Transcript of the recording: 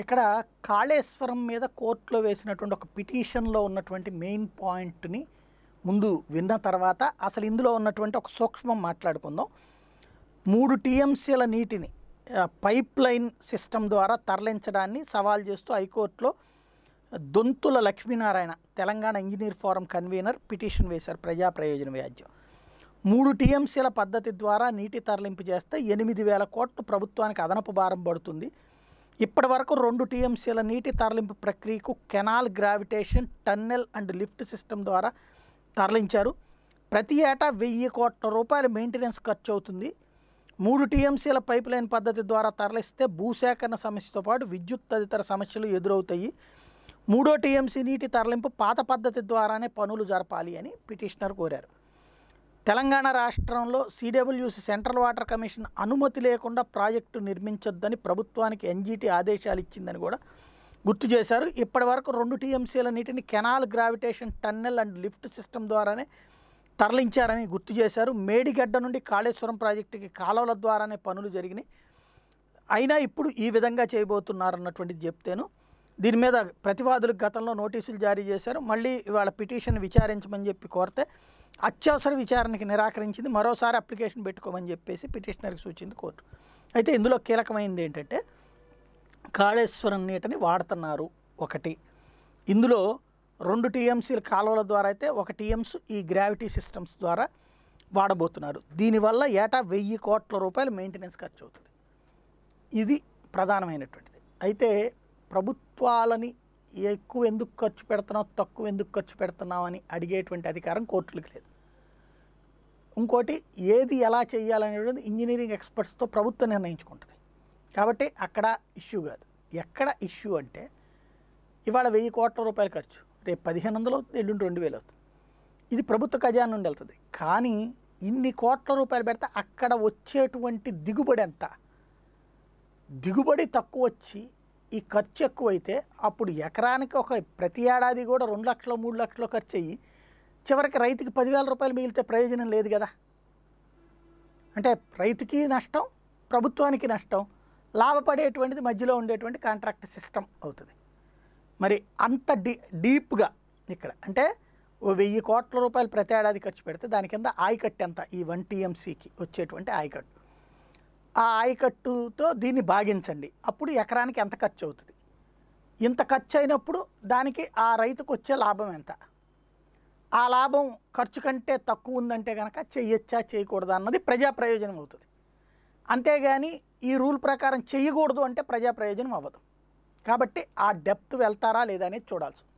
ఇక్కడ కాళేశ్వరం మీద కోర్టులో వేసినటువంటి ఒక పిటిషన్లో ఉన్నటువంటి మెయిన్ పాయింట్ని ముందు విన్న తర్వాత అసలు ఇందులో ఉన్నటువంటి ఒక సూక్ష్మం మాట్లాడుకుందాం మూడు టీఎంసీల నీటిని పైప్ లైన్ సిస్టమ్ ద్వారా తరలించడాన్ని సవాల్ చేస్తూ హైకోర్టులో Donthula Lakshminarayana Telangana engineer forum convener petition వేశారు ప్రజా ప్రయోజన వ్యాజ్యం మూడు టీఎంసీల పద్ధతి ద్వారా నీటి తరలింపు చేస్తే ఎనిమిది వేల కోట్లు ప్రభుత్వానికి అదనపు భారం పడుతుంది ఇప్పటి వరకు రెండు టీఎంసీల నీటి తరలింపు ప్రక్రియకు canal gravitation tunnel and lift system ద్వారా తరలించారు ప్రతి ఏటా వెయ్యి కోట్ల రూపాయల మెయింటెనెన్స్ ఖర్చు అవుతుంది మూడు టీఎంసీల పైప్ లైన్ పద్ధతి ద్వారా తరలిస్తే భూసేకరణ సమస్యతో పాటు విద్యుత్ తదితర సమస్యలు ఎదురవుతాయి మూడో టీఎంసీ నీటి తరలింపు పాత పద్ధతి ద్వారానే పనులు జరపాలి అని పిటిషనర్ కోరారు తెలంగాణ రాష్ట్రంలో సిడబ్ల్యూసి సెంట్రల్ వాటర్ కమిషన్ అనుమతి లేకుండా ప్రాజెక్టు నిర్మించొద్దని ప్రభుత్వానికి ఎన్జీటీ ఆదేశాలు ఇచ్చిందని కూడా గుర్తు చేశారు ఇప్పటి వరకు రెండు టీఎంసీల నీటిని canal gravitation tunnel and lift system ద్వారానే తరలించారని గుర్తు చేశారు మేడిగడ్డ నుండి కాళేశ్వరం ప్రాజెక్టుకి కాలువల ద్వారానే పనులు జరిగినాయి అయినా ఇప్పుడు ఈ విధంగా చేయబోతున్నారన్నటువంటిది చెప్తేను దీని మీద ప్రతివాదులకు గతంలో నోటీసులు జారీ చేశారు మళ్ళీ ఇవాళ పిటిషన్ విచారించమని చెప్పి కోరితే అత్యవసర విచారణకి నిరాకరించింది మరోసారి అప్లికేషన్ పెట్టుకోమని చెప్పేసి పిటిషనర్కి సూచింది కోర్టు అయితే ఇందులో కీలకమైనది ఏంటంటే కాళేశ్వరం నీటిని వాడుతున్నారు ఒకటి ఇందులో రెండు టీఎంసీల కాలువల ద్వారా అయితే ఒక టీఎంస్ ఈ గ్రావిటీ సిస్టమ్స్ ద్వారా వాడబోతున్నారు దీనివల్ల ఏటా వెయ్యి కోట్ల రూపాయలు మెయింటెనెన్స్ ఖర్చు అవుతుంది ఇది ప్రధానమైనటువంటిది అయితే ప్రభుత్వాలని ఎక్కువ ఎందుకు ఖర్చు పెడుతున్నావు తక్కువ ఎందుకు ఖర్చు పెడుతున్నావు అని అడిగేటువంటి అధికారం కోర్టులకు లేదు ఇంకోటి ఏది ఎలా చేయాలనేది ఇంజనీరింగ్ ఎక్స్పర్ట్స్తో ప్రభుత్వం నిర్ణయించుకుంటుంది కాబట్టి అక్కడ ఇష్యూ కాదు ఎక్కడ ఇష్యూ అంటే ఇవాళ వెయ్యి కోట్ల రూపాయల ఖర్చు రేపు పదిహేను వందలు అవుతుంది ఎల్లుండి రెండు వేలు అవుతుంది ఇది ప్రభుత్వ ఖజానా నుండి వెళ్తుంది కానీ ఇన్ని కోట్ల రూపాయలు పెడితే అక్కడ వచ్చేటువంటి దిగుబడి ఎంత దిగుబడి తక్కువ వచ్చి ఈ ఖర్చు ఎక్కువైతే అప్పుడు ఎకరానికి ఒక ప్రతి ఏడాది కూడా రెండు లక్షలు మూడు లక్షలు ఖర్చు అయ్యి చివరికి రైతుకి పదివేల రూపాయలు మిగిలితే ప్రయోజనం లేదు కదా అంటే రైతుకి నష్టం ప్రభుత్వానికి నష్టం లాభపడేటువంటిది మధ్యలో ఉండేటువంటి కాంట్రాక్ట్ సిస్టమ్ అవుతుంది మరి అంత డీ డీప్గా ఇక్కడ అంటే ఓ వెయ్యి కోట్ల రూపాయలు ప్రతి ఏడాది ఖర్చు పెడితే దాని కింద ఆయకట్టు ఎంత ఈ వన్ టీఎంసీకి వచ్చేటువంటి ఆయకట్టు ఆ ఆయకట్టుతో దీన్ని భాగించండి అప్పుడు ఎకరానికి ఎంత ఖర్చు అవుతుంది ఇంత ఖర్చు అయినప్పుడు దానికి ఆ రైతుకు వచ్చే లాభం ఎంత ఆ లాభం ఖర్చు కంటే తక్కువ ఉందంటే కనుక చేయొచ్చా చేయకూడదా అన్నది ప్రజా ప్రయోజనం అవుతుంది అంతేగాని ఈ రూల్ ప్రకారం చేయకూడదు అంటే ప్రజా ప్రయోజనం అవ్వదు కాబట్టి ఆ డెప్త్ వెళ్తారా లేదా అనేది చూడాల్సి